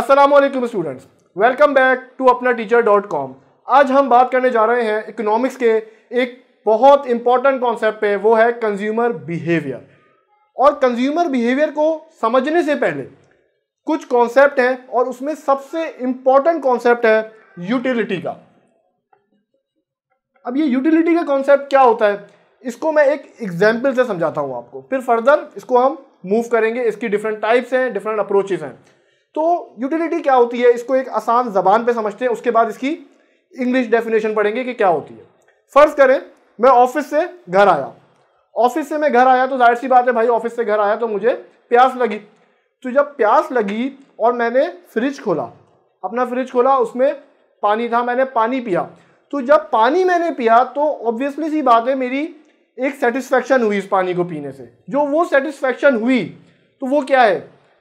Aslam students welcome back to अपना teacher dot com आज हम बात करने जा रहे हैं इकोनॉमिक्स के एक बहुत इंपॉर्टेंट कॉन्सेप्ट पे वो है कंज्यूमर बिहेवियर और कंज्यूमर बिहेवियर को समझने से पहले कुछ कॉन्सेप्ट हैं और उसमें सबसे इंपॉर्टेंट कॉन्सेप्ट है यूटिलिटी का अब ये यूटिलिटी का कॉन्सेप्ट क्या होता है इसको मैं एक एग्जाम्पल से समझाता हूँ आपको फिर फर्दर इसको हम मूव करेंगे इसकी डिफरेंट टाइप्स हैं डिफरेंट अप्रोचेज हैं तो यूटिलिटी क्या होती है इसको एक आसान जबान पे समझते हैं उसके बाद इसकी इंग्लिश डेफिनेशन पढ़ेंगे कि क्या होती है फर्ज करें मैं ऑफिस से घर आया ऑफिस से मैं घर आया तो जाहिर सी बात है भाई ऑफिस से घर आया तो मुझे प्यास लगी तो जब प्यास लगी और मैंने फ्रिज खोला अपना फ्रिज खोला उसमें पानी था मैंने पानी पिया तो जब पानी मैंने पिया तो ऑब्वियसली सी बात है मेरी एक सेटिस्फेक्शन हुई इस पानी को पीने से जो वो सेटिस्फेक्शन हुई तो वो क्या है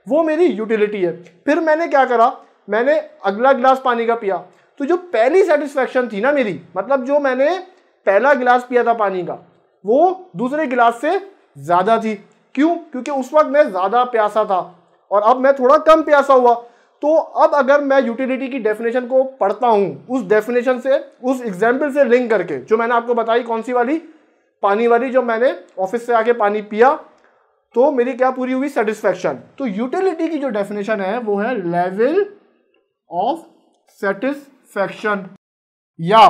वो मेरी यूटिलिटी है फिर मैंने क्या करा मैंने अगला गिलास पानी का पिया तो जो पहली सेटिस्फैक्शन थी ना मेरी मतलब जो मैंने पहला गिलास पिया था पानी का वो दूसरे गिलास से ज़्यादा थी क्यों क्योंकि उस वक्त मैं ज़्यादा प्यासा था और अब मैं थोड़ा कम प्यासा हुआ तो अब अगर मैं यूटिलिटी की डेफिनेशन को पढ़ता हूँ उस डेफिनेशन से उस एग्जाम्पल से लिंक करके जो मैंने आपको बताई कौन सी वाली पानी वाली जो मैंने ऑफिस से आके पानी पिया तो मेरी क्या पूरी हुई सेटिस्फेक्शन तो यूटिलिटी की जो डेफिनेशन है वो है लेवल ऑफ सेटिस्फेक्शन या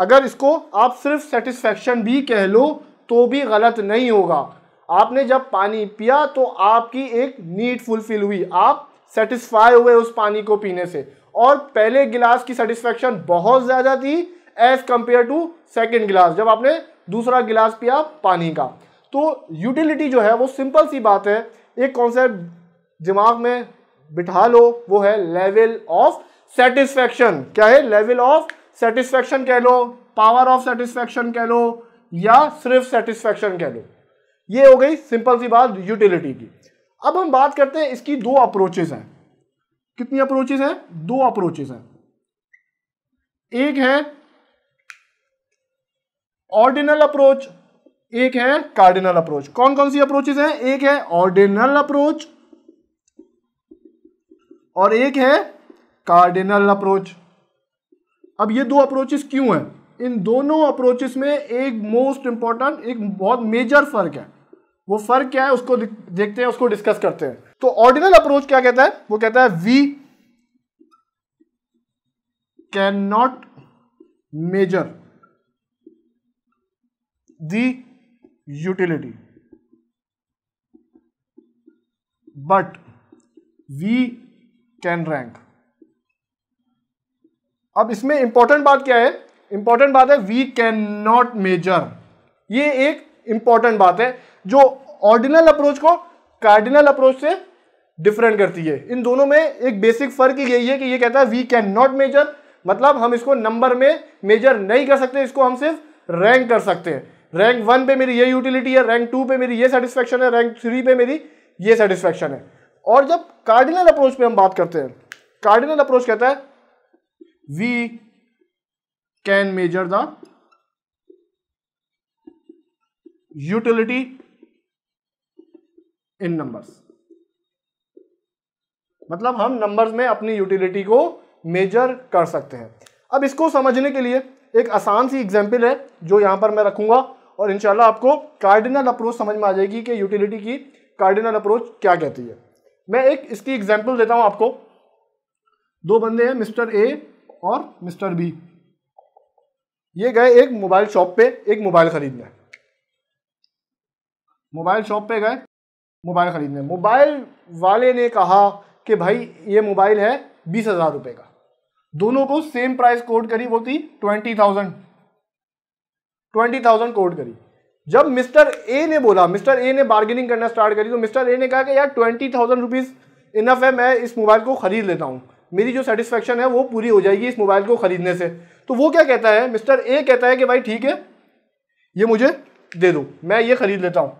अगर इसको आप सिर्फ सेटिस्फेक्शन भी कह लो तो भी गलत नहीं होगा आपने जब पानी पिया तो आपकी एक नीड फुलफिल हुई आप सेटिस्फाई हुए उस पानी को पीने से और पहले गिलास की सेटिस्फेक्शन बहुत ज़्यादा थी एज कंपेयर टू सेकेंड गिलास जब आपने दूसरा गिलास पिया पानी का तो यूटिलिटी जो है वो सिंपल सी बात है एक कॉन्सेप्ट दिमाग में बिठा लो वो है लेवल ऑफ सेटिस्फेक्शन क्या है लेवल ऑफ सेटिस्फेक्शन कह लो पावर ऑफ सेटिस्फेक्शन कह लो या सिर्फ सेटिस्फेक्शन कह लो ये हो गई सिंपल सी बात यूटिलिटी की अब हम बात करते हैं इसकी दो अप्रोचेस हैं कितनी अप्रोचेस हैं दो अप्रोचेस हैं एक है ऑर्डिनल अप्रोच एक है कार्डिनल अप्रोच कौन कौन सी अप्रोचेस हैं एक है ऑर्डिनल अप्रोच और एक है कार्डिनल अप्रोच अब ये दो अप्रोचेस क्यों हैं इन दोनों अप्रोचेस में एक मोस्ट इंपॉर्टेंट एक बहुत मेजर फर्क है वो फर्क क्या है उसको देखते हैं उसको डिस्कस करते हैं तो ऑर्डिनल अप्रोच क्या कहता है वो कहता है we can not measure the utility but we can rank अब इसमें इंपॉर्टेंट बात क्या है इंपॉर्टेंट बात है वी कैन नॉट मेजर ये एक इंपॉर्टेंट बात है जो ऑर्डिनल अप्रोच को कार्डिनल अप्रोच से डिफरेंट करती है इन दोनों में एक बेसिक फर्क यही है कि ये कहता है वी कैन नॉट मेजर मतलब हम इसको नंबर में मेजर नहीं कर सकते इसको हम सिर्फ रैंक कर सकते हैं रैंक वन पे मेरी ये यूटिलिटी है रैंक टू पे मेरी ये सेटिस्फेक्शन है रैंक थ्री पे मेरी ये सेटिस्फेक्शन है और जब कार्डिनल अप्रोच पे हम बात करते हैं कार्डिनल अप्रोच कहता है we can measure the utility in numbers मतलब हम नंबर्स में अपनी यूटिलिटी को मेजर कर सकते हैं अब इसको समझने के लिए एक आसान सी एग्जाम्पल है जो यहां पर मैं रखूंगा और इंशाल्लाह आपको कार्डिनल अप्रोच समझ में आ जाएगी कि यूटिलिटी की कार्डिनल अप्रोच क्या कहती है मैं एक इसकी एग्जाम्पल देता हूं आपको दो बंदे हैं मिस्टर ए और मिस्टर बी ये गए एक मोबाइल शॉप पे एक मोबाइल खरीदने मोबाइल शॉप पे गए मोबाइल खरीदने मोबाइल वाले ने कहा कि भाई ये मोबाइल है बीस हज़ार रुपए का दोनों को सेम प्राइस कोड करी वो थी twenty thousand twenty thousand quote करी जब मिस्टर ए ने बोला मिस्टर ए ने बार्गेनिंग करना स्टार्ट करी तो मिस्टर ए ने कहा कि यार ट्वेंटी थाउजेंड रुपीज़ इनफ है मैं इस मोबाइल को ख़रीद लेता हूँ मेरी जो सेटिस्फेक्शन है वो पूरी हो जाएगी इस मोबाइल को ख़रीदने से तो वो क्या कहता है मिस्टर ए कहता है कि भाई ठीक है ये मुझे दे दो मैं ये ख़रीद लेता हूँ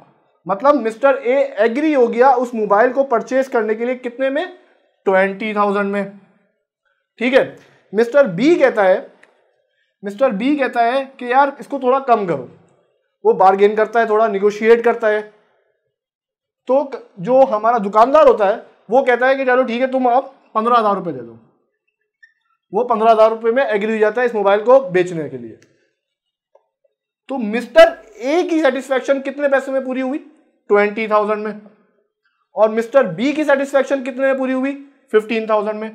मतलब मिस्टर ए एग्री हो गया उस मोबाइल को परचेज करने के लिए कितने में ट्वेंटी थाउजेंड में ठीक है मिस्टर बी कहता है मिस्टर बी कहता है कि यार इसको थोड़ा कम करो वो बार्गेन करता है थोड़ा निगोशिएट करता है तो जो हमारा दुकानदार होता है वो कहता है कि चलो ठीक है तुम आप पंद्रह हज़ार रुपये दे दो वो पंद्रह हज़ार रुपये में एग्री हो जाता है इस मोबाइल को बेचने के लिए तो मिस्टर ए की सेटिस्फेक्शन कितने पैसे में पूरी हुई ट्वेंटी थाउजेंड में और मिस्टर बी की सेटिस्फेक्शन कितने में पूरी हुई फिफ्टीन थाउजेंड में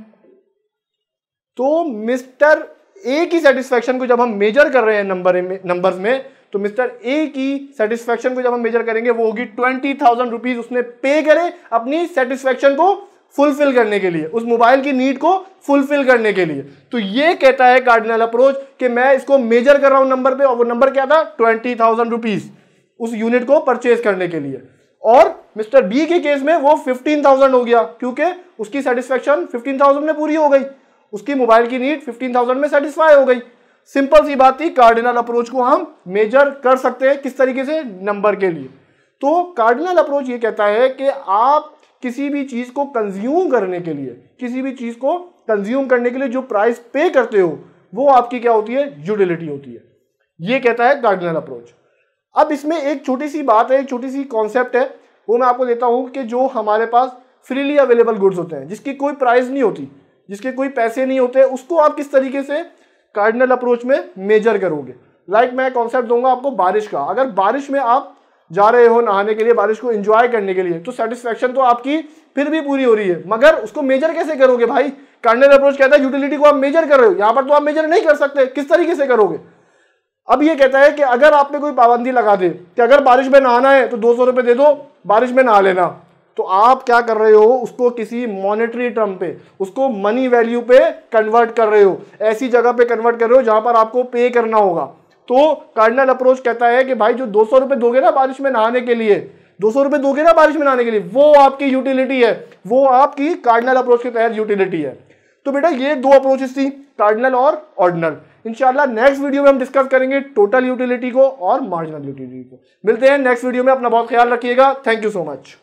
तो मिस्टर ए की सेटिस्फेक्शन को जब हम मेजर कर रहे हैं नंबर नंबर में तो मिस्टर ए की सेटिस्फेक्शन को जब हम मेजर करेंगे वो होगी ट्वेंटी थाउजेंड रुपीज उसने पे करे अपनी सेटिस्फेक्शन को फुलफिल करने के लिए उस मोबाइल की नीड को फुलफिल करने के लिए तो ये कहता है कार्डिनल अप्रोच कि मैं इसको मेजर कर रहा हूं नंबर पे और वो नंबर क्या था ट्वेंटी थाउजेंड रुपीज उस यूनिट को परचेज करने के लिए और मिस्टर बी के केस में वो फिफ्टीन थाउजेंड हो गया क्योंकि उसकी सेटिस्फेक्शन फिफ्टीन थाउजेंड में पूरी हो गई उसकी मोबाइल की नीड 15,000 में सेटिस्फाई हो गई सिंपल सी बात थी कार्डिनल अप्रोच को हम मेजर कर सकते हैं किस तरीके से नंबर के लिए तो कार्डिनल अप्रोच ये कहता है कि आप किसी भी चीज़ को कंज्यूम करने के लिए किसी भी चीज़ को कंज्यूम करने के लिए जो प्राइस पे करते हो वो आपकी क्या होती है यूटिलिटी होती है ये कहता है कार्डिनल अप्रोच अब इसमें एक छोटी सी बात है एक छोटी सी कॉन्सेप्ट है वो मैं आपको देता हूँ कि जो हमारे पास फ्रीली अवेलेबल गुड्स होते हैं जिसकी कोई प्राइस नहीं होती जिसके कोई पैसे नहीं होते उसको आप किस तरीके से कार्डिनल अप्रोच में मेजर करोगे लाइक like मैं कॉन्सेप्ट दूंगा आपको बारिश का अगर बारिश में आप जा रहे हो नहाने के लिए बारिश को इंजॉय करने के लिए तो सेटिस्फेक्शन तो आपकी फिर भी पूरी हो रही है मगर उसको मेजर कैसे करोगे भाई कार्डिनल अप्रोच कहता है यूटिलिटी को आप मेजर कर रहे हो यहाँ पर तो आप मेजर नहीं कर सकते किस तरीके से करोगे अब ये कहता है कि अगर आप पे कोई पाबंदी लगा दे कि अगर बारिश में नहाना है तो दो सौ रुपये दे दो बारिश में नहा लेना तो आप क्या कर रहे हो उसको किसी मॉनेटरी टर्म पे उसको मनी वैल्यू पे कन्वर्ट कर रहे हो ऐसी जगह पे कन्वर्ट कर रहे हो जहां पर आपको पे करना होगा तो कार्डिनल अप्रोच कहता है कि भाई जो दो सौ दोगे ना बारिश में नहाने के लिए दो सौ रुपये दोगे ना बारिश में नहाने के लिए वो आपकी यूटिलिटी है वो आपकी कार्डिनल अप्रोच के तहत यूटिलिटी है तो बेटा ये दो अप्रोचेस थी कार्डिनल और ऑर्डिनल इंशाल्लाह नेक्स्ट वीडियो में हम डिस्कस करेंगे टोटल यूटिलिटी को और मार्जिनल यूटिलिटी को मिलते हैं नेक्स्ट वीडियो में अपना बहुत ख्याल रखिएगा थैंक यू सो मच